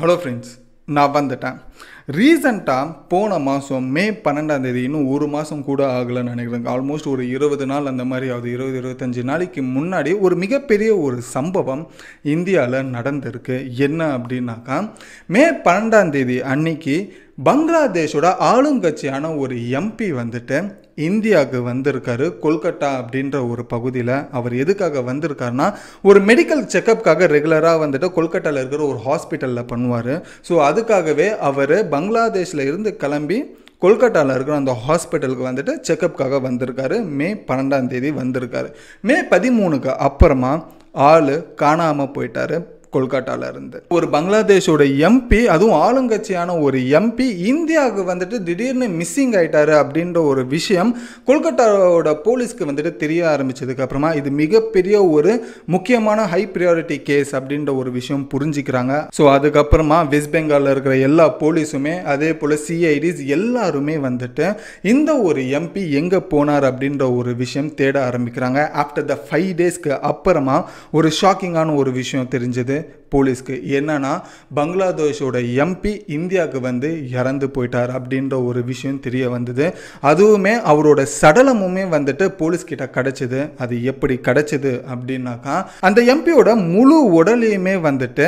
Hello friends நான் வந்துட்டேன் ரீசண்டாக போன மாதம் மே பன்னெண்டாம் தேதி இன்னும் ஒரு மாதம் கூட ஆகலைன்னு நினைக்கிறேன் ஆல்மோஸ்ட் ஒரு இருபது நாள் அந்த மாதிரி ஆகுது இருபது இருபத்தஞ்சி நாளைக்கு முன்னாடி ஒரு மிகப்பெரிய ஒரு சம்பவம் இந்தியாவில் நடந்திருக்கு என்ன அப்படின்னாக்கா மே பன்னெண்டாம் தேதி அன்னைக்கு பங்களாதேஷோட ஆளுங்கட்சியான ஒரு எம்பி வந்துட்டு இந்தியாவுக்கு வந்திருக்காரு கொல்கட்டா அப்படின்ற ஒரு பகுதியில் அவர் எதுக்காக வந்திருக்காருனா ஒரு மெடிக்கல் செக்கப்புக்காக ரெகுலராக வந்துட்டு கொல்கட்டாவில் இருக்கிற ஒரு ஹாஸ்பிட்டலில் பண்ணுவார் ஸோ அதுக்காகவே அவர் பங்களாதேஷில் இருந்து கிளம்பி கொல்கட்டாவில் இருக்கிற அந்த ஹாஸ்பிட்டலுக்கு வந்துட்டு செக்கப்புக்காக வந்திருக்காரு மே பன்னெண்டாம் தேதி வந்திருக்காரு மே பதிமூணுக்கு அப்புறமா ஆள் காணாமல் போயிட்டார் இருந்து ஒரு பங்களாதேஷோட எம்பி அதுவும் ஆளுங்கட்சியான ஒரு எம்பி இந்தியாவுக்கு வந்துட்டு திடீர்னு மிஸ்ஸிங் ஆயிட்டாரு அப்படின்ற ஒரு விஷயம் கொல்கட்டாவோட போலீஸ்க்கு வந்துட்டு தெரிய ஆரம்பிச்சதுக்கு அப்புறமா இது மிகப்பெரிய ஒரு முக்கியமான ஹை ப்ரியாரிட்டி கேஸ் அப்படின்ற ஒரு விஷயம் புரிஞ்சுக்கிறாங்க ஸோ அதுக்கப்புறமா வெஸ்ட் பெங்காலில் இருக்கிற எல்லா போலீஸுமே அதே போல் சிஐடிஸ் எல்லாருமே வந்துட்டு இந்த ஒரு எம்பி எங்கே போனார் அப்படின்ற ஒரு விஷயம் தேட ஆரம்பிக்கிறாங்க ஆஃப்டர் த ஃபைவ் டேஸ்க்கு அப்புறமா ஒரு ஷாக்கிங்கான ஒரு விஷயம் தெரிஞ்சது போலீஸ்க்கு என்னன்னா பங்களாதேஷோட எம்பி இந்தியாவுக்கு வந்து இறந்து போயிட்டார் அப்படின்ற ஒரு விஷயம் தெரிய வந்தது அதுவுமே அவரோட சடலமுமே வந்துட்டு போலீஸ் கிட்ட கிடைச்சது அது எப்படி கிடைச்சது அப்படின்னாக்கா அந்த எம்பியோட முழு உடலையுமே வந்துட்டு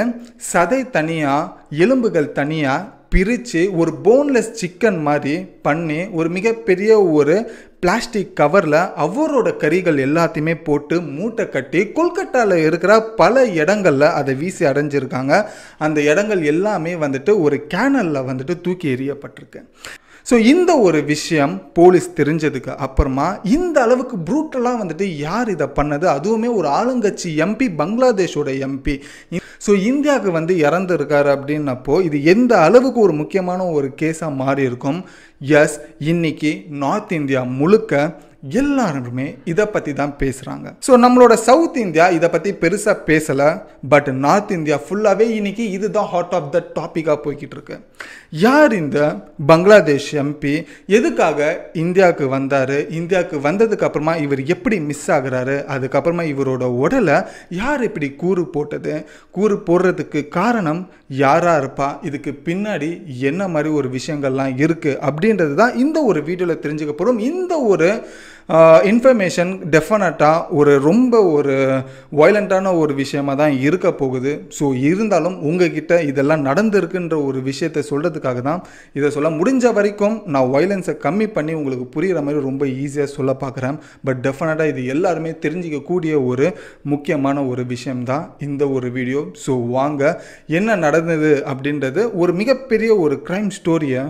சதை தனியாக எலும்புகள் தனியாக பிரித்து ஒரு போன்லெஸ் சிக்கன் மாதிரி பண்ணி ஒரு மிகப்பெரிய ஒரு பிளாஸ்டிக் கவரில் அவரோட கறிகள் எல்லாத்தையுமே போட்டு மூட்டை கட்டி கொல்கட்டாவில் இருக்கிற பல இடங்களில் அதை வீசி அடைஞ்சிருக்காங்க அந்த இடங்கள் எல்லாமே வந்துட்டு ஒரு கேனலில் வந்துட்டு தூக்கி எறியப்பட்டிருக்கு ஸோ இந்த ஒரு விஷயம் போலீஸ் தெரிஞ்சதுக்கு அப்புறமா இந்த அளவுக்கு ப்ரூட்டலாக வந்துட்டு யார் இதை பண்ணது அதுவுமே ஒரு ஆளுங்கட்சி எம்பி பங்களாதேஷோட எம்பி ஸோ இந்தியாவுக்கு வந்து இறந்துருக்காரு அப்படின்னப்போ இது எந்த அளவுக்கு ஒரு முக்கியமான ஒரு கேஸாக மாறி இருக்கும் எஸ் இன்னைக்கு நார்த் இந்தியா முழுக்க எல்லாருமே இதை பற்றி தான் பேசுகிறாங்க ஸோ நம்மளோட சவுத் இந்தியா இதை பற்றி பெருசாக பேசலை பட் நார்த் இந்தியா ஃபுல்லாகவே இன்றைக்கி இதுதான் ஹாட் ஆஃப் த டாப்பிக்காக போய்கிட்டு இருக்கு யார் இந்த பங்களாதேஷ் எம்பி எதுக்காக இந்தியாவுக்கு வந்தார் இந்தியாவுக்கு வந்ததுக்கு அப்புறமா இவர் எப்படி மிஸ் ஆகுறாரு அதுக்கப்புறமா இவரோட உடலை யார் இப்படி கூறு போட்டது கூறு போடுறதுக்கு காரணம் யாராக இருப்பா இதுக்கு பின்னாடி என்ன மாதிரி ஒரு விஷயங்கள்லாம் இருக்குது அப்படின்றது தான் இந்த ஒரு வீடியோவில் தெரிஞ்சுக்க போகிறோம் இந்த ஒரு இன்ஃபர்மேஷன் டெஃபினட்டாக ஒரு ரொம்ப ஒரு வயலண்ட்டான ஒரு விஷயமாக தான் இருக்க போகுது ஸோ இருந்தாலும் உங்ககிட்ட இதெல்லாம் நடந்திருக்குன்ற ஒரு விஷயத்தை சொல்கிறதுக்காக தான் இதை சொல்ல முடிஞ்ச வரைக்கும் நான் வயலன்ஸை கம்மி பண்ணி உங்களுக்கு புரிகிற மாதிரி ரொம்ப ஈஸியாக சொல்ல பார்க்குறேன் பட் டெஃபினட்டாக இது எல்லாருமே தெரிஞ்சிக்கக்கூடிய ஒரு முக்கியமான ஒரு விஷயம்தான் இந்த ஒரு வீடியோ ஸோ வாங்க என்ன நடந்தது அப்படின்றது ஒரு மிகப்பெரிய ஒரு க்ரைம் ஸ்டோரியை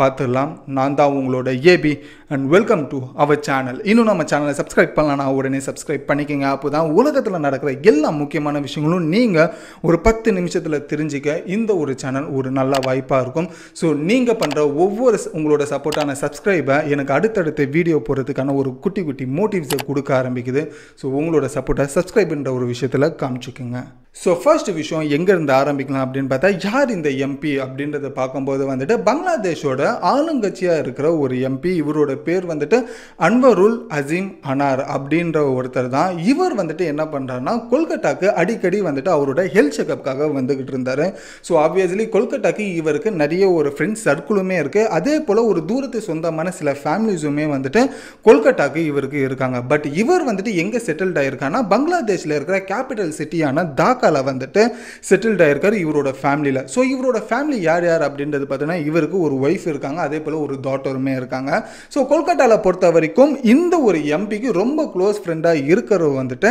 பார்த்துடலாம் நான் தான் உங்களோட ஏபி and welcome to our channel இன்னும் நம்ம சேனலை சப்ஸ்கிரைப் பண்ணலன்னா உடனே சப்ஸ்கிரைப் பண்ணிக்கோங்க அப்போ தான் உலகத்தில் நடக்கிற எல்லா முக்கியமான விஷயங்களும் நீங்கள் ஒரு பத்து நிமிஷத்தில் தெரிஞ்சுக்க இந்த ஒரு சேனல் ஒரு நல்ல வாய்ப்பாக இருக்கும் ஸோ நீங்கள் பண்ணுற ஒவ்வொரு உங்களோட சப்போர்ட்டான சப்ஸ்கிரைபை எனக்கு அடுத்தடுத்த வீடியோ போகிறதுக்கான ஒரு குட்டி குட்டி மோட்டிவ்ஸை கொடுக்க ஆரம்பிக்குது ஸோ உங்களோட சப்போர்ட்டை சப்ஸ்கிரைப்ன்ற ஒரு விஷயத்தில் காமிச்சிக்கோங்க ஸோ ஃபர்ஸ்ட் விஷயம் எங்கேருந்து ஆரம்பிக்கலாம் அப்படின்னு பார்த்தா யார் இந்த எம்பி அப்படின்றத பார்க்கும்போது வந்துட்டு பங்களாதேஷோட ஆளுங்கட்சியாக இருக்கிற ஒரு எம்பி இவரோட பேர் வந்துட்டு அன்வருல் அசீம் அனார் அப்படின்ற ஒருத்தர் தான் இவர் வந்துட்டு என்ன பண்ணுறாருனா கொல்கட்டாக்கு அடிக்கடி வந்துட்டு அவரோட ஹெல்த் செக்அப்காக வந்துக்கிட்டு இருந்தார் ஸோ ஆப்வியஸ்லி கொல்கட்டாக்கு இவருக்கு நிறைய ஒரு ஃப்ரெண்ட்ஸ் சர்க்கிளுமே இருக்குது அதே போல் ஒரு தூரத்து சொந்தமான சில ஃபேமிலிஸுமே வந்துட்டு கொல்கட்டாக்கு இவருக்கு இருக்காங்க பட் இவர் வந்துட்டு எங்கே செட்டில்ட் ஆயிருக்கானா பங்களாதேஷில் இருக்கிற கேபிட்டல் சிட்டியான தாக்காவில் வந்துட்டு செட்டில்ட் ஆயிருக்காரு இவரோட ஃபேமிலியில் ஸோ இவரோட ஃபேமிலி யார் யார் அப்படின்றது பார்த்தீங்கன்னா இவருக்கு ஒரு ஒய்ஃப் இருக்காங்க அதே போல் ஒரு டாட்டருமே இருக்காங்க ஸோ கொல்கட்டாவில் பொறுத்த வரைக்கும் இந்த ஒரு எம்பிக்கு ரொம்ப க்ளோஸ் ஃப்ரெண்டாக இருக்கிறவ வந்துட்டு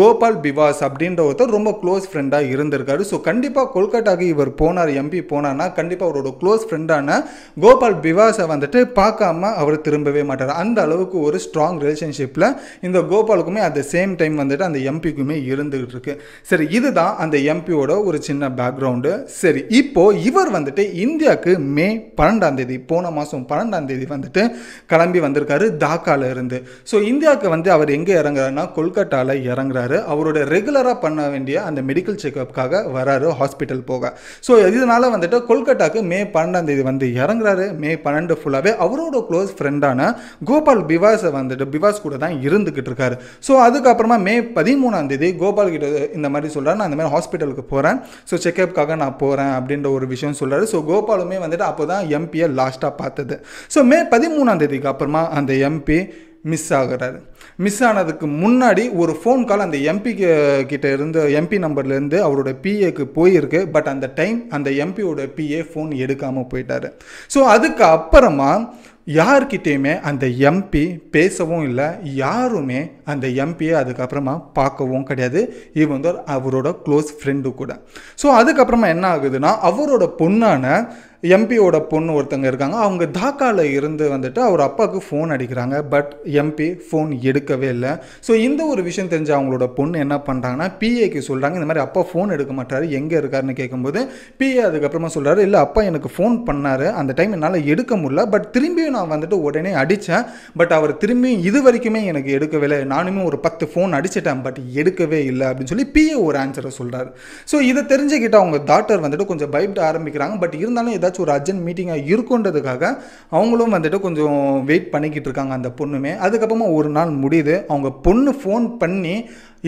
கோபால் பிவாஸ் அப்படின்ற ஒருத்தர் ரொம்ப க்ளோஸ் ஃப்ரெண்டாக இருந்திருக்காரு ஸோ கண்டிப்பாக கொல்கட்டாக்கு இவர் போனார் எம்பி போனார்னா கண்டிப்பாக அவரோட க்ளோஸ் ஃப்ரெண்டான கோபால் பிவாஸை வந்துட்டு பார்க்காம அவர் திரும்பவே மாட்டார் அந்த அளவுக்கு ஒரு ஸ்ட்ராங் ரிலேஷன்ஷிப்பில் இந்த கோபாலுக்குமே அட் த சேம் டைம் வந்துட்டு அந்த எம்பிக்குமே இருந்துகிட்டு இருக்கு சரி இதுதான் அந்த எம்பியோட ஒரு சின்ன பேக்ரவுண்டு சரி இப்போ இவர் வந்துட்டு இந்தியாவுக்கு மே பன்னெண்டாம் தேதி போன மாதம் பன்னெண்டாம் தேதி வந்துட்டு கிளம்பி வந்திருக்காரு தாக்கால இருந்து ஸோ இந்தியாவுக்கு வந்து அவர் எங்கே இறங்குறாருன்னா கொல்கட்டாவில் இறங்குறாரு அவரோட ரெகுலராக பண்ண வேண்டிய அந்த மெடிக்கல் செக்கப்புக்காக வராரு ஹாஸ்பிட்டல் போக ஸோ இதனால் வந்துட்டு கொல்கட்டாவுக்கு மே பன்னெண்டாம் தேதி வந்து இறங்குறாரு மே பன்னெண்டு ஃபுல்லாகவே அவரோட க்ளோஸ் ஃப்ரெண்டான கோபால் பிவாஸை வந்துட்டு பிவாஸ் கூட தான் இருந்துக்கிட்டு இருக்காரு ஸோ அதுக்கப்புறமா மே பதிமூணாம் தேதி கோபால் கிட்ட இந்த மாதிரி சொல்கிறாரு நான் இந்த மாதிரி ஹாஸ்பிட்டலுக்கு போகிறேன் ஸோ செக்கப்புக்காக நான் போகிறேன் அப்படின்ற ஒரு விஷயம் சொல்கிறாரு ஸோ கோபாலுமே வந்துட்டு அப்போ தான் எம்பியை லாஸ்ட்டாக பார்த்தது ஸோ மே பதிமூணாம் தேதிக்கு அப்புறமா அந்த எம்பி மிஸ் ஆகிறாரு மிஸ் ஆனதுக்கு முன்னாடி ஒரு ஃபோன் கால் அந்த எம்பி கிட்ட இருந்து எம்பி நம்பர்லேருந்து அவரோட பிஏக்கு போயிருக்கு பட் அந்த டைம் அந்த எம்பியோட பிஏ ஃபோன் எடுக்காமல் போயிட்டார் ஸோ அதுக்கு அப்புறமா யார்கிட்டேயுமே அந்த எம்பி பேசவும் இல்லை யாருமே அந்த எம்பியை அதுக்கப்புறமா பார்க்கவும் கிடையாது இவன் அவரோட க்ளோஸ் ஃப்ரெண்டு கூட ஸோ அதுக்கப்புறமா என்ன ஆகுதுன்னா அவரோட பொண்ணான எம்பியோட பொண்ணு ஒருத்தங்க இருக்காங்க அவங்க தாக்காவில் இருந்து வந்துட்டு அவர் அப்பாவுக்கு ஃபோன் அடிக்கிறாங்க பட் எம்பி ஃபோன் எடுக்கவே இல்லை ஸோ இந்த ஒரு விஷயம் தெரிஞ்ச அவங்களோட பொண்ணு என்ன பண்ணுறாங்கன்னா பிஏக்கு சொல்கிறாங்க இந்த மாதிரி அப்பா ஃபோன் எடுக்க மாட்டார் எங்கே இருக்காருன்னு கேட்கும்போது பிஏ அதுக்கப்புறமா சொல்கிறாரு இல்லை அப்பா எனக்கு ஃபோன் பண்ணார் அந்த டைம் என்னால் எடுக்க முடியல பட் திரும்பியும் நான் வந்துட்டு உடனே அடித்தேன் பட் அவர் திரும்பியும் இது வரைக்குமே எனக்கு எடுக்கவில்லை நானுமே ஒரு பத்து ஃபோன் அடிச்சிட்டேன் பட் எடுக்கவே இல்லை அப்படின்னு சொல்லி பிஏ ஒரு ஆன்சரை சொல்கிறார் ஸோ இதை தெரிஞ்சுக்கிட்டு அவங்க டாக்டர் வந்துட்டு கொஞ்சம் பயப்பட ஆரம்பிக்கிறாங்க பட் இருந்தாலும் ஏதாச்சும் ஏதாச்சும் ஒரு அர்ஜென்ட் மீட்டிங்காக இருக்குன்றதுக்காக அவங்களும் வந்துட்டு கொஞ்சம் வெயிட் பண்ணிக்கிட்டு இருக்காங்க அந்த பொண்ணுமே அதுக்கப்புறமா ஒரு நாள் முடியுது அவங்க பொண்ணு ஃபோன் பண்ணி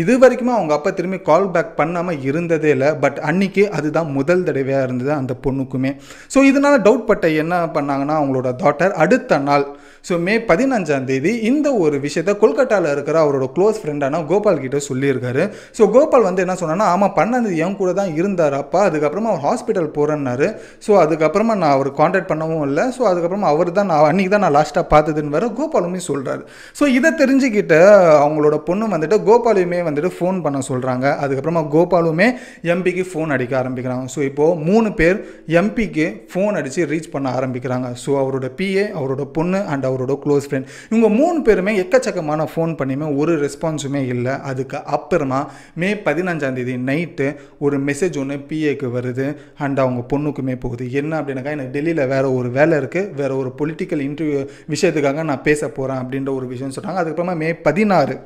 இது வரைக்குமே அவங்க அப்பா திரும்பி கால் பேக் பண்ணாமல் இருந்ததே இல்லை பட் அன்றைக்கி அதுதான் முதல் தடவையாக இருந்தது அந்த பொண்ணுக்குமே ஸோ இதனால் டவுட் பட்ட என்ன பண்ணாங்கன்னா அவங்களோட டாட்டர் அடுத்த நாள் ஸோ மே பதினஞ்சாம் தேதி இந்த ஒரு விஷயத்த கொல்கட்டாவில் இருக்கிற அவரோட க்ளோஸ் ஃப்ரெண்டான கோபால் கிட்ட சொல்லியிருக்காரு ஸோ கோபால் வந்து என்ன சொன்னான்னா ஆமாம் பன்னெண்டு என் கூட தான் இருந்தார் அப்பா அதுக்கப்புறமா அவர் ஹாஸ்பிட்டல் போகிறேன்னாரு ஸோ அதுக்கப்புறமா நான் அவர் காண்டாக்ட் பண்ணவும் இல்லை ஸோ அதுக்கப்புறமா அவர் தான் நான் அன்றைக்கி தான் நான் லாஸ்ட்டாக பார்த்ததுன்னு வர கோபாலுமே சொல்கிறாரு ஸோ இதை தெரிஞ்சுக்கிட்ட அவங்களோட பொண்ணு வந்துட்டு கோபாலுமே வந்துட்டு ஃபோன் பண்ண சொல்கிறாங்க அதுக்கப்புறமா கோபாலுமே எம்பிக்கு ஃபோன் அடிக்க ஆரம்பிக்கிறாங்க ஸோ இப்போது மூணு பேர் எம்பிக்கு ஃபோன் அடித்து ரீச் பண்ண ஆரம்பிக்கிறாங்க ஸோ அவரோட பிஏ அவரோட பொண்ணு அண்ட் அவரோட க்ளோஸ் ஃப்ரெண்ட் இவங்க மூணு பேருமே எக்கச்சக்கமான ஃபோன் பண்ணியுமே ஒரு ரெஸ்பான்ஸுமே இல்லை அதுக்கு அப்புறமா மே பதினஞ்சாந்தேதி நைட்டு ஒரு மெசேஜ் ஒன்று பிஏக்கு வருது அண்ட் அவங்க பொண்ணுக்குமே போகுது என்ன அப்படின்னாக்கா எனக்கு டெல்லியில் வேறு ஒரு வேலை இருக்குது வேறு ஒரு பொலிட்டிக்கல் இன்டர்வியூ விஷயத்துக்காக நான் பேச போகிறேன் அப்படின்ற ஒரு விஷயம் சொல்கிறாங்க அதுக்கப்புறமா மே பதினாறு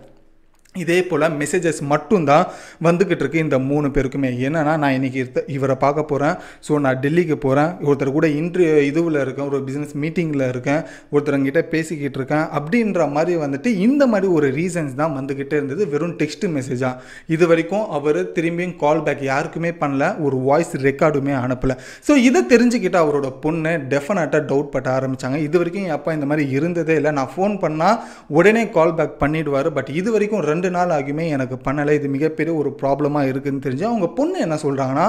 இதே போல் மெசேஜஸ் மட்டும்தான் வந்துக்கிட்டு இருக்கு இந்த மூணு பேருக்குமே என்னென்னா நான் இன்றைக்கி இவரை பார்க்க போகிறேன் ஸோ நான் டெல்லிக்கு போகிறேன் ஒருத்தர் கூட இன்ட்ரி இதுவில் இருக்கேன் ஒரு பிஸ்னஸ் மீட்டிங்கில் இருக்கேன் ஒருத்தருங்கிட்ட பேசிக்கிட்டு இருக்கேன் அப்படின்ற மாதிரி வந்துட்டு இந்த மாதிரி ஒரு ரீசன்ஸ் தான் வந்துக்கிட்டே இருந்தது வெறும் டெக்ஸ்ட் மெசேஜாக இது வரைக்கும் அவர் திரும்பியும் கால் பேக் யாருக்குமே பண்ணல ஒரு வாய்ஸ் ரெக்கார்டுமே அனுப்பலை ஸோ இதை தெரிஞ்சுக்கிட்டு அவரோட பொண்ணு டெஃபினட்டாக டவுட் பட்ட ஆரம்பித்தாங்க இது வரைக்கும் என் அப்பா இந்த மாதிரி இருந்ததே இல்லை நான் ஃபோன் பண்ணால் உடனே கால் பேக் பண்ணிவிடுவார் பட் இது வரைக்கும் ரெண்டு ரெண்டு நாள் ஆகியுமே எனக்கு பண்ணலை இது மிகப்பெரிய ஒரு ப்ராப்ளமாக இருக்குதுன்னு தெரிஞ்சு அவங்க பொண்ணு என்ன சொல்கிறாங்கன்னா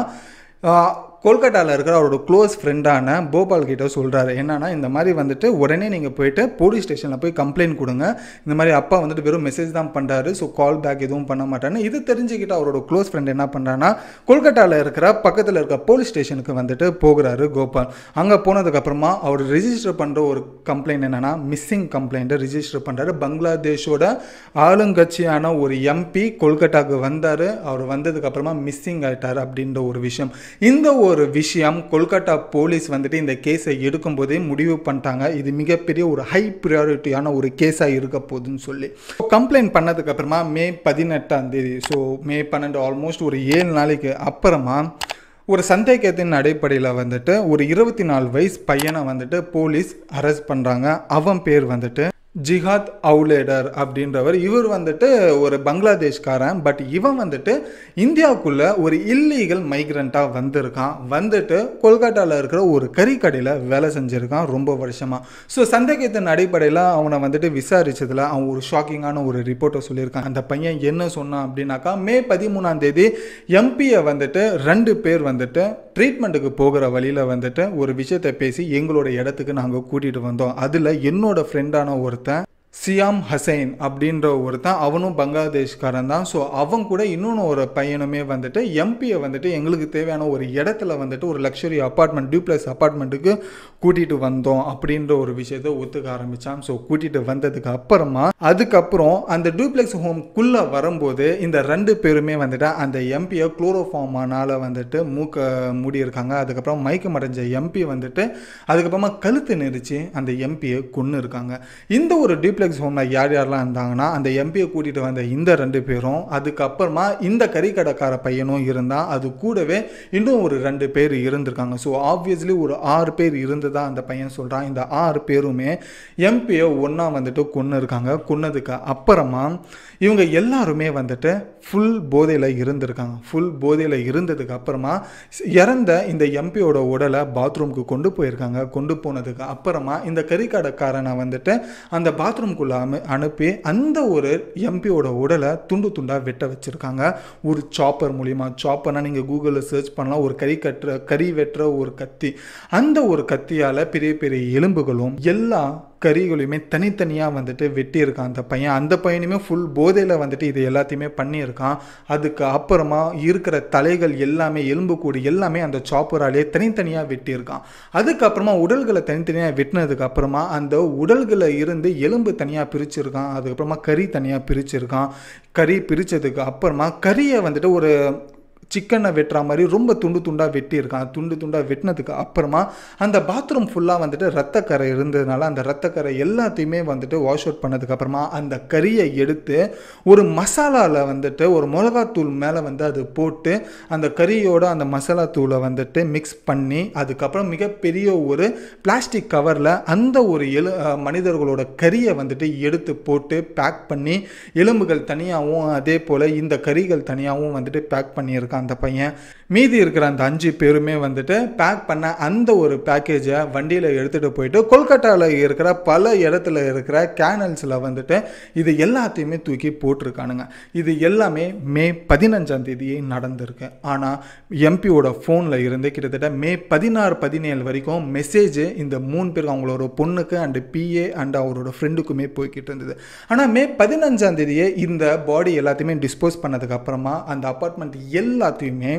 கொல்கட்டாவில் இருக்கிற அவரோட க்ளோஸ் ஃப்ரெண்டான போபால் கிட்ட சொல்கிறாரு என்னன்னா இந்த மாதிரி வந்துட்டு உடனே நீங்கள் போயிட்டு போலீஸ் ஸ்டேஷனில் போய் கம்ப்ளைண்ட் கொடுங்க இந்த மாதிரி அப்பா வந்துட்டு வெறும் மெசேஜ் தான் பண்ணுறாரு ஸோ கால் பேக் எதுவும் பண்ண மாட்டேன்னு இது தெரிஞ்சுக்கிட்டு அவரோட க்ளோஸ் ஃப்ரெண்ட் என்ன பண்ணுறான்னா கொல்கட்டாவில் இருக்கிற பக்கத்தில் இருக்கிற போலீஸ் ஸ்டேஷனுக்கு வந்துட்டு போகிறாரு கோபால் அங்கே போனதுக்கப்புறமா அவர் ரிஜிஸ்டர் பண்ணுற ஒரு கம்ப்ளைண்ட் என்னென்னா மிஸ்ஸிங் கம்ப்ளைண்ட்டை ரிஜிஸ்டர் பண்ணுறாரு பங்களாதேஷோட ஆளுங்கட்சியான ஒரு எம்பி கொல்கட்டாவுக்கு வந்தார் அவர் வந்ததுக்கப்புறமா மிஸ்ஸிங் ஆகிட்டார் அப்படின்ற ஒரு விஷயம் இந்த ஒரு ஒரு விஷயம் கொல்கட்டா போலீஸ் வந்துட்டு இந்த கேஸை எடுக்கும்போதே முடிவு பண்ணிட்டாங்க இது மிகப்பெரிய ஒரு ஹை ப்ரியாரிட்டியான ஒரு கேஸாக இருக்க போகுதுன்னு சொல்லி கம்ப்ளைண்ட் பண்ணதுக்கப்புறமா மே பதினெட்டாம் தேதி ஸோ மே பன்னெண்டு ஆல்மோஸ்ட் ஒரு ஏழு நாளைக்கு அப்புறமா ஒரு சந்தேகத்தின் அடிப்படையில் வந்துட்டு ஒரு இருபத்தி நாலு வயசு பையனை வந்துட்டு போலீஸ் அரெஸ்ட் பண்ணுறாங்க அவன் பேர் வந்துட்டு ஜிஹாத் அவுலேடர் அப்படின்றவர் இவர் வந்துட்டு ஒரு பங்களாதேஷ்காரன் பட் இவன் வந்துட்டு இந்தியாவுக்குள்ளே ஒரு இல்லீகல் மைக்ரண்ட்டாக வந்திருக்கான் வந்துட்டு கொல்கட்டாவில் இருக்கிற ஒரு கறிக்கடையில் வேலை செஞ்சுருக்கான் ரொம்ப வருஷமாக ஸோ சந்தேகத்தின் அடிப்படையில் அவனை வந்துட்டு விசாரித்ததில் அவன் ஒரு ஷாக்கிங்கான ஒரு ரிப்போர்ட்டை சொல்லியிருக்கான் அந்த பையன் என்ன சொன்னான் அப்படின்னாக்கா மே பதிமூணாம் தேதி எம்பியை வந்துட்டு ரெண்டு பேர் வந்துட்டு ட்ரீட்மெண்ட்டுக்கு போகிற வழியில் வந்துட்டு ஒரு விஷயத்தை பேசி எங்களோட இடத்துக்கு நாங்கள் கூட்டிகிட்டு வந்தோம் அதில் என்னோடய ஃப்ரெண்டான ஒருத்தர் tá? சியாம் ஹசைன் அப்படின்ற ஒருத்தன் அவனும் பங்களாதேஷ்காரன் தான் ஸோ அவன் கூட இன்னொன்று ஒரு பையனுமே வந்துட்டு எம்பியை வந்துட்டு எங்களுக்கு தேவையான ஒரு இடத்துல வந்துட்டு ஒரு லக்ஸுரி அப்பார்ட்மெண்ட் டியூப்ளஸ் அப்பார்ட்மெண்ட்டுக்கு கூட்டிகிட்டு வந்தோம் அப்படின்ற ஒரு விஷயத்த ஒத்துக்க ஆரம்பித்தான் ஸோ கூட்டிகிட்டு வந்ததுக்கு அப்புறமா அதுக்கப்புறம் அந்த டியூப்ளெக்ஸ் ஹோம்குள்ளே வரும்போது இந்த ரெண்டு பேருமே வந்துட்டு அந்த எம்பியை குளோரோஃபார்மானால் வந்துட்டு மூக்க மூடி இருக்காங்க அதுக்கப்புறம் மயக்க மடைஞ்ச எம்பி வந்துட்டு அதுக்கப்புறமா கழுத்து நெரிச்சு அந்த எம்பியை கொன்று இருக்காங்க இந்த ஒரு டியூப்ளெக்ஸ் எம்எல்ஏக்கு சொன்ன யார் யாரெல்லாம் இருந்தாங்கன்னா அந்த எம்பியை கூட்டிகிட்டு வந்த இந்த ரெண்டு பேரும் அதுக்கப்புறமா இந்த கறிக்கடைக்கார பையனும் இருந்தால் அது கூடவே இன்னும் ஒரு ரெண்டு பேர் இருந்திருக்காங்க ஸோ ஆப்வியஸ்லி ஒரு ஆறு பேர் இருந்ததா அந்த பையன் சொல்கிறான் இந்த ஆறு பேருமே எம்பியை ஒன்றா வந்துட்டு கொன்று இருக்காங்க கொன்னதுக்கு அப்புறமா இவங்க எல்லாருமே வந்துட்டு ஃபுல் போதையில் இருந்திருக்காங்க ஃபுல் போதையில் இருந்ததுக்கு அப்புறமா இறந்த இந்த எம்பியோட உடலை பாத்ரூமுக்கு கொண்டு போயிருக்காங்க கொண்டு போனதுக்கு அப்புறமா இந்த கறிக்கடைக்காரனை வந்துட்டு அந்த பாத்ரூம் ஸ்டேஷனுக்குள்ளே அனுப்பி அந்த ஒரு எம்பியோட உடலை துண்டு துண்டாக வெட்ட வச்சுருக்காங்க ஒரு சாப்பர் மூலிமா சாப்பர்னால் நீங்கள் கூகுளில் சர்ச் பண்ணலாம் ஒரு கறி கட்டுற கறி வெட்டுற ஒரு கத்தி அந்த ஒரு கத்தியால் பெரிய பெரிய எலும்புகளும் எல்லாம் கறிகளையுமே தனித்தனியாக வந்துட்டு வெட்டியிருக்கான் அந்த பையன் அந்த பையனுமே ஃபுல் போதையில் வந்துட்டு இது எல்லாத்தையுமே பண்ணியிருக்கான் அதுக்கு அப்புறமா இருக்கிற தலைகள் எல்லாமே எலும்புக்கூடு எல்லாமே அந்த சாப்பராலேயே தனித்தனியாக வெட்டியிருக்கான் அதுக்கப்புறமா உடல்களை தனித்தனியாக வெட்டினதுக்கு அப்புறமா அந்த உடல்களை இருந்து எலும்பு தனியாக பிரிச்சிருக்கான் அதுக்கப்புறமா கறி தனியாக பிரிச்சிருக்கான் கறி பிரித்ததுக்கு அப்புறமா கறியை வந்துட்டு ஒரு சிக்கனை வெட்டுற மாதிரி ரொம்ப துண்டு துண்டாக வெட்டியிருக்கான் துண்டு துண்டாக வெட்டினதுக்கு அப்புறமா அந்த பாத்ரூம் ஃபுல்லாக வந்துட்டு ரத்தக்கரை இருந்ததுனால அந்த ரத்தக்கரை எல்லாத்தையுமே வந்துட்டு வாஷ் அவுட் பண்ணதுக்கப்புறமா அந்த கறியை எடுத்து ஒரு மசாலாவில் வந்துட்டு ஒரு மிளகாத்தூள் மேலே வந்து அது போட்டு அந்த கறியோட அந்த மசாலா தூளை வந்துட்டு மிக்ஸ் பண்ணி அதுக்கப்புறம் மிகப்பெரிய ஒரு பிளாஸ்டிக் கவரில் அந்த ஒரு எலு மனிதர்களோட கறியை வந்துட்டு எடுத்து போட்டு பேக் பண்ணி எலும்புகள் தனியாகவும் அதே போல் இந்த கறிகள் தனியாகவும் வந்துட்டு பேக் பண்ணியிருக்காங்க அந்த பையன் மீதி இருக்கிற அந்த அஞ்சு பேருமே வந்துட்டு பேக் பண்ண அந்த ஒரு பேக்கேஜை வண்டியில் எடுத்துகிட்டு போயிட்டு கொல்கட்டாவில் இருக்கிற பல இடத்துல இருக்கிற கேனல்ஸில் வந்துட்டு இது எல்லாத்தையுமே தூக்கி போட்டிருக்கானுங்க இது எல்லாமே மே பதினஞ்சாம் தேதியே நடந்திருக்கு ஆனால் எம்பியோட ஃபோனில் இருந்து கிட்டத்தட்ட மே பதினாறு பதினேழு வரைக்கும் மெசேஜ் இந்த மூணு பேருக்கு அவங்களோட பொண்ணுக்கு அண்டு பிஏ அண்ட் அவரோட ஃப்ரெண்டுக்குமே போய்கிட்டு இருந்தது ஆனால் மே பதினஞ்சாம் தேதியே இந்த பாடி எல்லாத்தையுமே டிஸ்போஸ் பண்ணதுக்கப்புறமா அந்த அப்பார்ட்மெண்ட் எல்லாத்தையுமே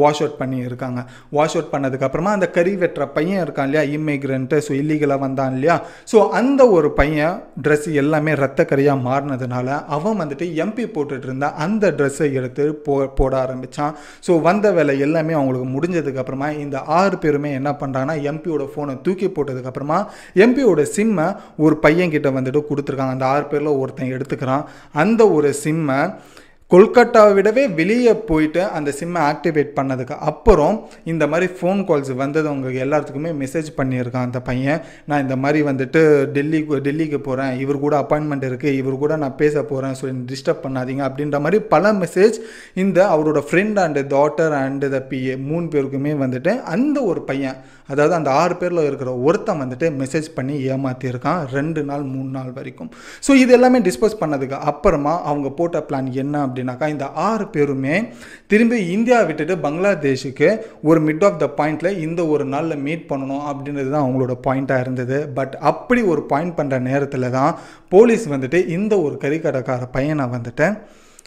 வாஷ் அவுட் பண்ணியிருக்காங்க வாஷ் அவுட் பண்ணதுக்கப்புறமா அந்த கறி வெட்டுற பையன் இருக்கான் இல்லையா இம்மிக்ரெண்ட்டு ஸோ இல்லீகலாக வந்தான் இல்லையா ஸோ அந்த ஒரு பையன் ட்ரெஸ் எல்லாமே ரத்த கறியாக மாறினதுனால அவன் வந்துட்டு எம்பி போட்டுட்டு இருந்தா அந்த ட்ரெஸ்ஸை எடுத்து போ போட ஆரம்பித்தான் ஸோ வந்த வேலை எல்லாமே அவங்களுக்கு முடிஞ்சதுக்கப்புறமா இந்த ஆறு பேருமே என்ன பண்ணுறாங்கன்னா எம்பியோட ஃபோனை தூக்கி போட்டதுக்கப்புறமா எம்பியோட சிம்மை ஒரு பையன்கிட்ட வந்துட்டு கொடுத்துருக்காங்க அந்த ஆறு பேரில் ஒருத்தன் எடுத்துக்கிறான் அந்த ஒரு சிம்மை கொல்கட்டாவை விடவே வெளியே போயிட்டு அந்த சிம்மை ஆக்டிவேட் பண்ணதுக்கு அப்புறம் இந்த மாதிரி ஃபோன் கால்ஸ் வந்தது அவங்க எல்லாத்துக்குமே மெசேஜ் பண்ணியிருக்கான் அந்த பையன் நான் இந்த மாதிரி வந்துட்டு டெல்லி டெல்லிக்கு போகிறேன் இவர் கூட அப்பாயின்மெண்ட் இருக்குது இவர் கூட நான் பேச போகிறேன் சொல்லி டிஸ்டர்ப் பண்ணாதீங்க அப்படின்ற மாதிரி பல மெசேஜ் இந்த அவரோட friend and daughter and the PA மூணு பேருக்குமே வந்துட்டு அந்த ஒரு பையன் அதாவது அந்த ஆறு பேரில் இருக்கிற ஒருத்தன் வந்துட்டு மெசேஜ் பண்ணி ஏமாற்றியிருக்கான் ரெண்டு நாள் மூணு நாள் வரைக்கும் ஸோ இது எல்லாமே டிஸ்போஸ் பண்ணதுக்கு அப்புறமா அவங்க போட்ட பிளான் என்ன அப்படின்னாக்கா இந்த ஆறு பேருமே திரும்பி இந்தியா விட்டுட்டு பங்களாதேஷுக்கு ஒரு மிட் ஆஃப் த பாயிண்ட்டில் இந்த ஒரு நாளில் மீட் பண்ணணும் அப்படின்றது தான் அவங்களோட பாயிண்ட்டாக இருந்தது பட் அப்படி ஒரு பாயிண்ட் பண்ணுற நேரத்தில் தான் போலீஸ் வந்துட்டு இந்த ஒரு கறிக்கடைக்கார பையனை வந்துட்டு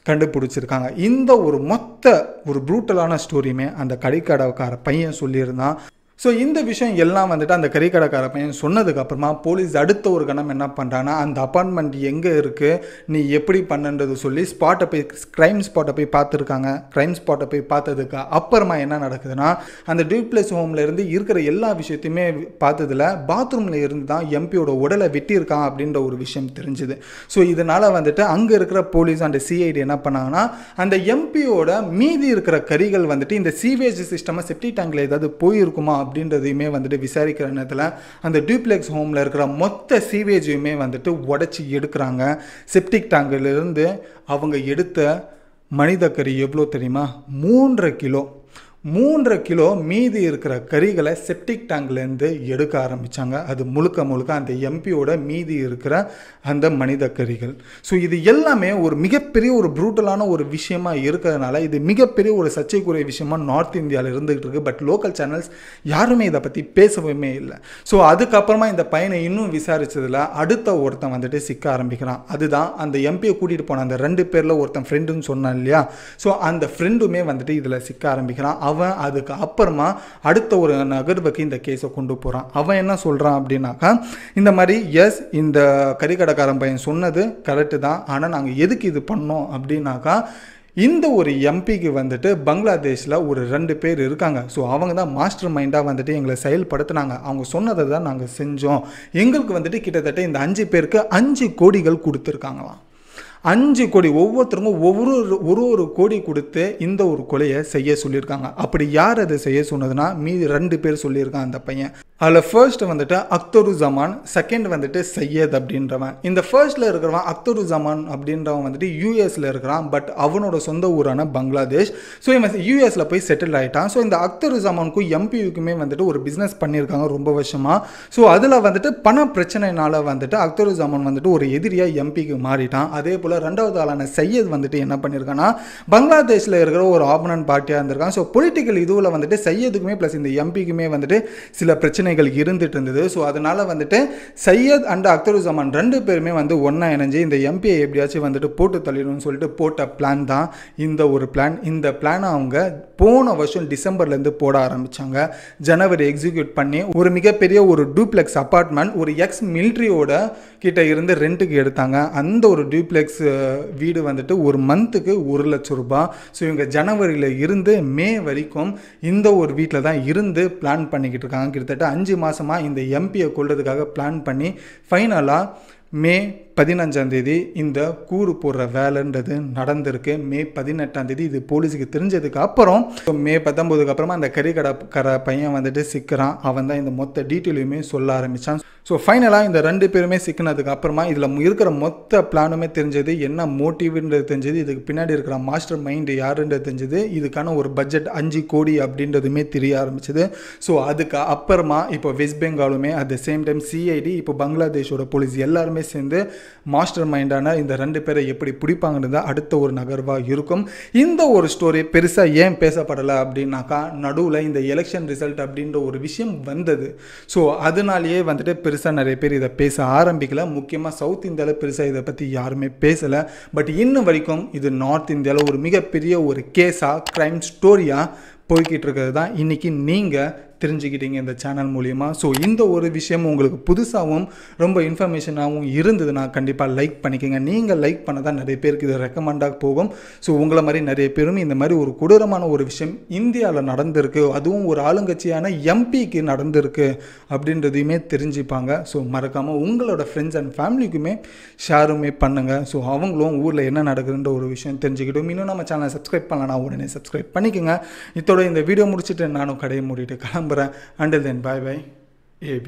கண்டுபிடிச்சிருக்காங்க இந்த ஒரு மொத்த ஒரு ப்ரூட்டலான ஸ்டோரியுமே அந்த கடைக்கடைக்கார பையன் சொல்லியிருந்தான் ஸோ இந்த விஷயம் எல்லாம் வந்துட்டு அந்த கறிக்கடைக்கார பையன் சொன்னதுக்கப்புறமா போலீஸ் அடுத்த ஒரு கணம் என்ன பண்ணுறான்னா அந்த அப்பார்ட்மெண்ட் எங்கே இருக்குது நீ எப்படி பண்ணுன்றது சொல்லி ஸ்பாட்டை போய் க்ரைம் ஸ்பாட்டை போய் பார்த்துருக்காங்க க்ரைம் ஸ்பாட்டை போய் பார்த்ததுக்கு அப்புறமா என்ன நடக்குதுன்னா அந்த டியூப்ளஸ் ஹோமில் இருந்து இருக்கிற எல்லா விஷயத்தையுமே பார்த்ததில் பாத்ரூமில் இருந்து தான் எம்பியோட உடலை வெட்டியிருக்கான் அப்படின்ற ஒரு விஷயம் தெரிஞ்சுது ஸோ இதனால் வந்துட்டு அங்கே இருக்கிற போலீஸ் அண்ட் சிஐடி என்ன பண்ணாங்கன்னா அந்த எம்பியோட மீதி இருக்கிற கறிகள் வந்துட்டு இந்த சீவேஜ் சிஸ்டமாக செப்டி டேங்கில் ஏதாவது போயிருக்குமா அப்படின்றதையுமே வந்துட்டு விசாரிக்கிற நேரத்தில் அந்த டியூப்ளெக்ஸ் ஹோமில் இருக்கிற மொத்த சீவேஜையுமே வந்துட்டு உடச்சி எடுக்கிறாங்க செப்டிக் டேங்கிலிருந்து அவங்க எடுத்த மனிதக்கறி எவ்வளோ தெரியுமா மூன்றரை கிலோ மூன்றரை கிலோ மீதி இருக்கிற கறிகளை செப்டிக் டேங்க்லேருந்து எடுக்க ஆரம்பித்தாங்க அது முழுக்க முழுக்க அந்த எம்பியோட மீதி இருக்கிற அந்த மனித கறிகள் ஸோ இது எல்லாமே ஒரு மிகப்பெரிய ஒரு ப்ரூட்டலான ஒரு விஷயமா இருக்கிறதுனால இது மிகப்பெரிய ஒரு சர்ச்சைக்குரிய விஷயமா நார்த் இந்தியாவில் இருந்துகிட்டு இருக்கு பட் லோக்கல் சேனல்ஸ் யாருமே இதை பற்றி பேசவுமே இல்லை ஸோ அதுக்கப்புறமா இந்த பையனை இன்னும் விசாரித்ததில் அடுத்த ஒருத்தன் வந்துட்டு சிக்க ஆரம்பிக்கிறான் அதுதான் அந்த எம்பியை கூட்டிகிட்டு போன அந்த ரெண்டு பேரில் ஒருத்தன் ஃப்ரெண்டுன்னு சொன்னான் இல்லையா ஸோ அந்த ஃப்ரெண்டுமே வந்துட்டு இதில் சிக்க ஆரம்பிக்கிறான் அவன் அதுக்கு அப்புறமா அடுத்த ஒரு நகர்வுக்கு இந்த கேஸை கொண்டு போகிறான் அவன் என்ன சொல்கிறான் அப்படின்னாக்கா இந்த மாதிரி எஸ் இந்த கறிக்கடைக்காரன் பையன் சொன்னது கரெக்டு தான் ஆனால் நாங்கள் எதுக்கு இது பண்ணோம் அப்படின்னாக்கா இந்த ஒரு எம்பிக்கு வந்துட்டு பங்களாதேஷில் ஒரு ரெண்டு பேர் இருக்காங்க ஸோ அவங்க தான் மாஸ்டர் மைண்டாக வந்துட்டு எங்களை செயல்படுத்தினாங்க அவங்க சொன்னதை தான் நாங்கள் செஞ்சோம் எங்களுக்கு வந்துட்டு கிட்டத்தட்ட இந்த அஞ்சு பேருக்கு அஞ்சு கோடிகள் கொடுத்துருக்காங்களாம் அஞ்சு கோடி ஒவ்வொருத்தருக்கும் ஒவ்வொரு ஒரு ஒரு கோடி கொடுத்து இந்த ஒரு கொலையை செய்ய சொல்லியிருக்காங்க அப்படி யார் அதை செய்ய சொன்னதுன்னா மீதி ரெண்டு பேர் சொல்லியிருக்கான் அந்த பையன் அதில் ஃபர்ஸ்ட் வந்துட்டு அக்தரு ஜமான் செகண்ட் வந்துட்டு சையத் அப்படின்றவன் இந்த ஃபர்ஸ்ட்டில் இருக்கிறவன் அக்தரு ஜமான் அப்படின்றவன் வந்துட்டு யூஎஸில் இருக்கிறான் பட் அவனோட சொந்த ஊரான பங்களாதேஷ் ஸோ இவன் யூஎஸில் போய் செட்டில் ஆகிட்டான் ஸோ இந்த அக்தரு ஜமானுக்கும் எம்பியூக்குமே வந்துட்டு ஒரு பிஸ்னஸ் பண்ணியிருக்காங்க ரொம்ப வருஷமாக ஸோ அதில் வந்துட்டு பண பிரச்சனைனால வந்துட்டு அக்தரு ஜமான் வந்துட்டு ஒரு எதிரியாக எம்பிக்கு மாறிட்டான் அதே போல் அதுக்குள்ளே ரெண்டாவது ஆளான சையத் வந்துட்டு என்ன பண்ணியிருக்கான்னா பங்களாதேஷில் இருக்கிற ஒரு ஆபனன் பார்ட்டியாக இருந்திருக்கான் ஸோ பொலிட்டிக்கல் இதுவில் வந்துட்டு சையதுக்குமே ப்ளஸ் இந்த எம்பிக்குமே வந்துட்டு சில பிரச்சனைகள் இருந்துட்டு இருந்தது ஸோ அதனால் வந்துட்டு சையத் அண்ட் அக்தருசமான் ரெண்டு பேருமே வந்து ஒன்றா இணைஞ்சு இந்த எம்பியை எப்படியாச்சும் வந்துட்டு போட்டு தள்ளிடணும்னு சொல்லிட்டு போட்ட பிளான் தான் இந்த ஒரு பிளான் இந்த பிளானை அவங்க போன வருஷம் டிசம்பர்லேருந்து போட ஆரம்பித்தாங்க ஜனவரி எக்ஸிக்யூட் பண்ணி ஒரு மிகப்பெரிய ஒரு டூப்ளெக்ஸ் அப்பார்ட்மெண்ட் ஒரு எக்ஸ் மிலிட்ரியோட கிட்ட இருந்து ரெண்ட்டுக்கு எடுத்தாங்க அந்த ஒரு டியூப்ளெக்ஸ் வீடு வந்துட்டு ஒரு மந்த்துக்கு ஒரு லட்சம் ரூபாய் ஸோ இவங்க ஜனவரியில் இருந்து மே வரைக்கும் இந்த ஒரு வீட்டில் தான் இருந்து பிளான் பண்ணிக்கிட்டு இருக்காங்க கிட்டத்தட்ட அஞ்சு மாதமாக இந்த எம்பியை கொள்றதுக்காக பிளான் பண்ணி ஃபைனலாக மே பதினஞ்சாந்தேதி இந்த கூறு போடுற வேலைன்றது நடந்திருக்கு மே பதினெட்டாந்தேதி இது போலீஸுக்கு தெரிஞ்சதுக்கு அப்புறம் மே பத்தொம்போதுக்கு அப்புறமா அந்த கறிக்கடைக்கார பையன் வந்துட்டு சிக்கிறான் அவன் தான் இந்த மொத்த டீட்டெயிலுமே சொல்ல ஆரம்பித்தான் ஸோ ஃபைனலாக இந்த ரெண்டு பேருமே சிக்கினதுக்கு அப்புறமா இதில் இருக்கிற மொத்த பிளானுமே தெரிஞ்சது என்ன மோட்டிவ்ன்றது தெரிஞ்சது இதுக்கு பின்னாடி இருக்கிற மாஸ்டர் மைண்டு யாருன்றது தெரிஞ்சது இதுக்கான ஒரு பட்ஜெட் அஞ்சு கோடி அப்படின்றதுமே தெரிய ஆரம்பிச்சது ஸோ அதுக்கு அப்புறமா இப்போ வெஸ்ட் பெங்காலுமே at the same time CID இப்போ பங்களாதேஷோட போலீஸ் எல்லாருமே சேர்ந்து மாஸ்டர் மைண்டான இந்த ரெண்டு பேரை எப்படி பிடிப்பாங்கன்னு தான் அடுத்த ஒரு நகர்வாக இருக்கும் இந்த ஒரு ஸ்டோரி பெருசாக ஏன் பேசப்படலை அப்படின்னாக்கா நடுவில் இந்த எலெக்ஷன் ரிசல்ட் அப்படின்ற ஒரு விஷயம் வந்தது ஸோ அதனாலேயே வந்துட்டு பெருசாக நிறைய பேர் இதை பேச ஆரம்பிக்கல முக்கியமாக சவுத் இந்தியாவில் பெருசாக இதை பற்றி யாருமே பேசலை பட் இன்னும் வரைக்கும் இது நார்த் இந்தியாவில் ஒரு மிகப்பெரிய ஒரு கேஸாக க்ரைம் ஸ்டோரியாக போய்கிட்டு இருக்கிறது தான் இன்றைக்கி நீங்கள் தெரிஞ்சுக்கிட்டீங்க இந்த சேனல் மூலியமாக ஸோ இந்த ஒரு விஷயமும் உங்களுக்கு புதுசாகவும் ரொம்ப இன்ஃபர்மேஷனாகவும் இருந்ததுன்னா கண்டிப்பாக லைக் பண்ணிக்கோங்க நீங்கள் லைக் பண்ண தான் நிறைய பேருக்கு இது ரெக்கமெண்டாக போகும் ஸோ உங்களை மாதிரி நிறைய பேரும் இந்த மாதிரி ஒரு கொடூரமான ஒரு விஷயம் இந்தியாவில் நடந்திருக்கு அதுவும் ஒரு ஆளுங்கட்சியான எம்பிக்கு நடந்திருக்கு அப்படின்றதையுமே தெரிஞ்சுப்பாங்க ஸோ மறக்காமல் உங்களோட ஃப்ரெண்ட்ஸ் அண்ட் ஃபேமிலிக்குமே ஷேருமே பண்ணுங்கள் ஸோ அவங்களும் ஊரில் என்ன நடக்குதுன்ற ஒரு விஷயம் தெரிஞ்சுக்கிட்டும் இன்னும் நம்ம சேனலை சப்ஸ்கிரைப் பண்ணலாம் உடனே சப்ஸ்கிரைப் பண்ணிக்கோங்க இதோட இந்த வீடியோ முடிச்சுட்டு நானும் கடையை மூடிட்டு கிளம்பு Bambara. Until then, bye bye. AB.